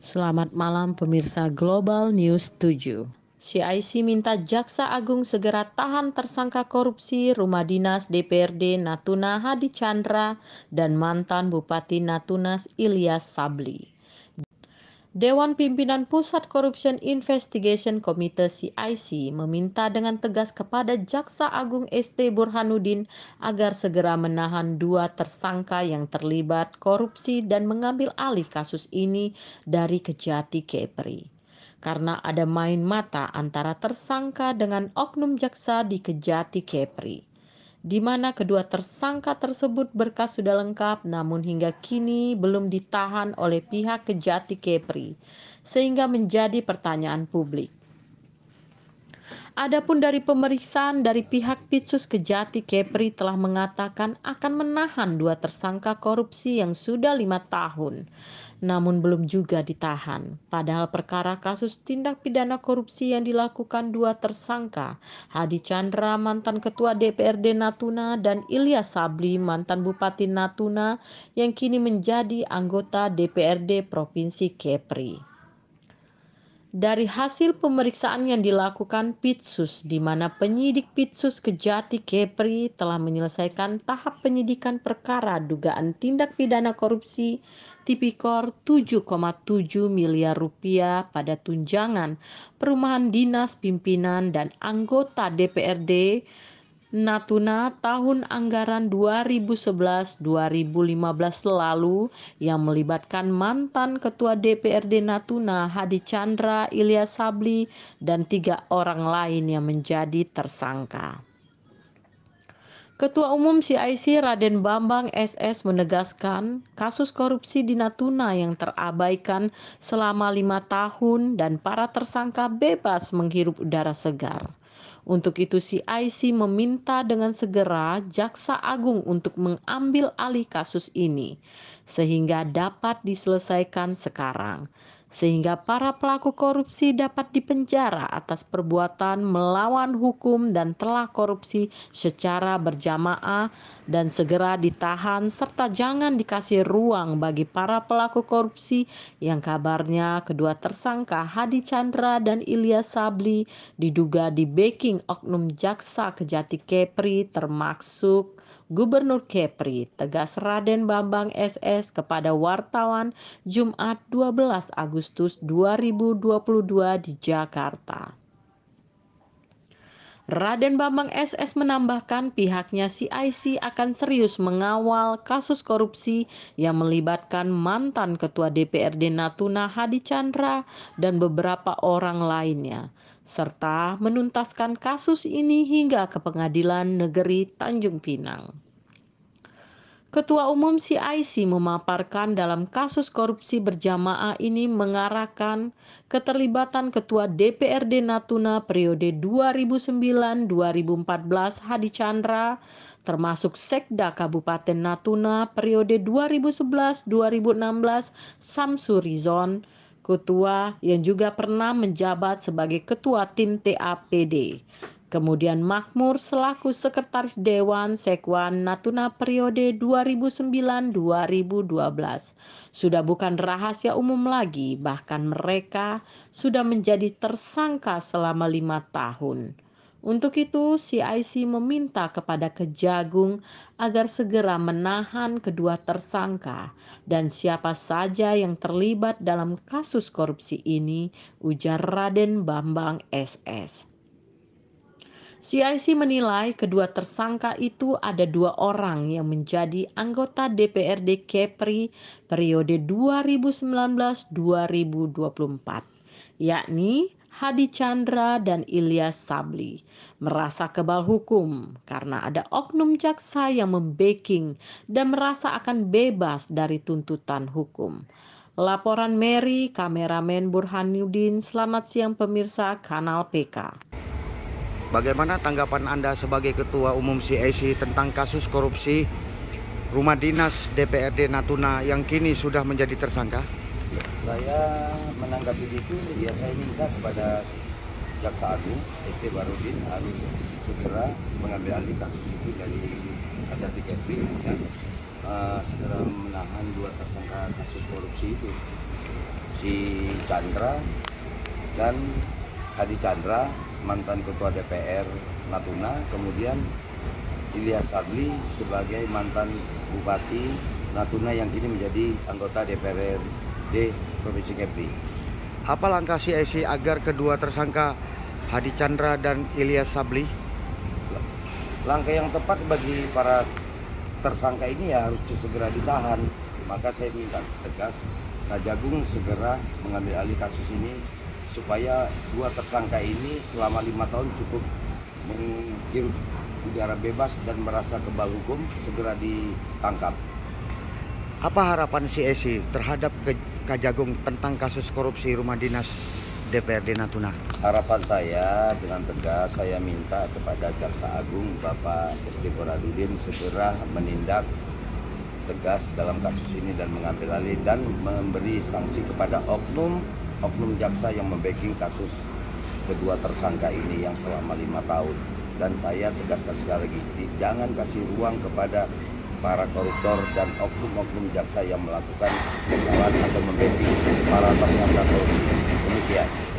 Selamat malam pemirsa Global News 7. CIC minta Jaksa Agung segera tahan tersangka korupsi rumah dinas DPRD Natuna Hadi Chandra dan mantan Bupati Natuna Ilyas Sabli. Dewan Pimpinan Pusat Corruption Investigation Committee CIC meminta dengan tegas kepada Jaksa Agung ST Burhanuddin agar segera menahan dua tersangka yang terlibat korupsi dan mengambil alih kasus ini dari Kejati Kepri. Karena ada main mata antara tersangka dengan oknum jaksa di Kejati Kepri di mana kedua tersangka tersebut berkas sudah lengkap namun hingga kini belum ditahan oleh pihak Kejati Kepri sehingga menjadi pertanyaan publik. Adapun dari pemeriksaan dari pihak Pitsus Kejati Kepri telah mengatakan akan menahan dua tersangka korupsi yang sudah lima tahun namun belum juga ditahan. Padahal perkara kasus tindak pidana korupsi yang dilakukan dua tersangka, Hadi Chandra mantan ketua DPRD Natuna dan Ilya Sabli mantan bupati Natuna yang kini menjadi anggota DPRD Provinsi Kepri dari hasil pemeriksaan yang dilakukan Pitsus, di mana penyidik Pitsus Kejati Kepri telah menyelesaikan tahap penyidikan perkara dugaan tindak pidana korupsi tipikor 7,7 miliar rupiah pada tunjangan perumahan dinas pimpinan dan anggota DPRD Natuna tahun anggaran 2011-2015 lalu yang melibatkan mantan Ketua DPRD Natuna Hadi Chandra Ilyas Sabli dan tiga orang lain yang menjadi tersangka. Ketua Umum CIC Raden Bambang SS menegaskan kasus korupsi di Natuna yang terabaikan selama lima tahun dan para tersangka bebas menghirup udara segar. Untuk itu si IC meminta dengan segera Jaksa Agung untuk mengambil alih kasus ini sehingga dapat diselesaikan sekarang sehingga para pelaku korupsi dapat dipenjara atas perbuatan melawan hukum dan telah korupsi secara berjamaah dan segera ditahan serta jangan dikasih ruang bagi para pelaku korupsi yang kabarnya kedua tersangka Hadi Chandra dan Ilyas Sabli diduga di backing oknum jaksa kejati Kepri termasuk Gubernur Kepri tegas Raden Bambang SS kepada wartawan Jumat 12 Agustus 2022 di Jakarta. Raden Bambang SS menambahkan pihaknya CIC akan serius mengawal kasus korupsi yang melibatkan mantan Ketua DPRD Natuna Hadi Chandra dan beberapa orang lainnya, serta menuntaskan kasus ini hingga ke pengadilan negeri Tanjung Pinang. Ketua Umum CIC memaparkan dalam kasus korupsi berjamaah ini mengarahkan keterlibatan Ketua DPRD Natuna periode 2009-2014 Hadi Chandra termasuk Sekda Kabupaten Natuna periode 2011-2016 Samsurizon, Rizon, ketua yang juga pernah menjabat sebagai ketua tim TAPD. Kemudian Makmur selaku Sekretaris Dewan Sekwan Natuna periode 2009-2012. Sudah bukan rahasia umum lagi, bahkan mereka sudah menjadi tersangka selama lima tahun. Untuk itu, CIC meminta kepada Kejagung agar segera menahan kedua tersangka dan siapa saja yang terlibat dalam kasus korupsi ini, ujar Raden Bambang SS. CIC menilai kedua tersangka itu ada dua orang yang menjadi anggota DPRD Kepri periode 2019-2024, yakni Hadi Chandra dan Ilyas Sabli merasa kebal hukum karena ada oknum jaksa yang membeking dan merasa akan bebas dari tuntutan hukum. Laporan Mary, kameramen Burhanuddin, selamat siang pemirsa Kanal PK. Bagaimana tanggapan Anda sebagai Ketua Umum CIC tentang kasus korupsi rumah dinas DPRD Natuna yang kini sudah menjadi tersangka? Saya menanggapi itu, ya saya minta kepada Jaksa Agung, ST Barudin harus segera mengambil alih kasus itu dari Kajar TKP dan ya. uh, eh, segera menahan dua tersangka kasus korupsi itu si Chandra dan Hadi Chandra mantan ketua DPR Natuna, kemudian Ilyas Sabli sebagai mantan bupati Natuna yang kini menjadi anggota DPRD Provinsi Kepri. Apa langkah CIC agar kedua tersangka Hadi Chandra dan Ilyas Sabli? Langkah yang tepat bagi para tersangka ini ya harus segera ditahan. Maka saya minta tegas Kajagung segera mengambil alih kasus ini supaya dua tersangka ini selama lima tahun cukup menghirup udara bebas dan merasa kebal hukum segera ditangkap. Apa harapan si Esi terhadap Kajagung tentang kasus korupsi rumah dinas DPRD Natuna? Harapan saya dengan tegas saya minta kepada Jaksa Agung Bapak SD Boradudin segera menindak tegas dalam kasus ini dan mengambil alih dan memberi sanksi kepada oknum oknum jaksa yang membacking kasus kedua tersangka ini yang selama lima tahun. Dan saya tegaskan sekali lagi, jangan kasih ruang kepada para koruptor dan oknum-oknum jaksa yang melakukan kesalahan atau membacking para tersangka korupsi. Demikian.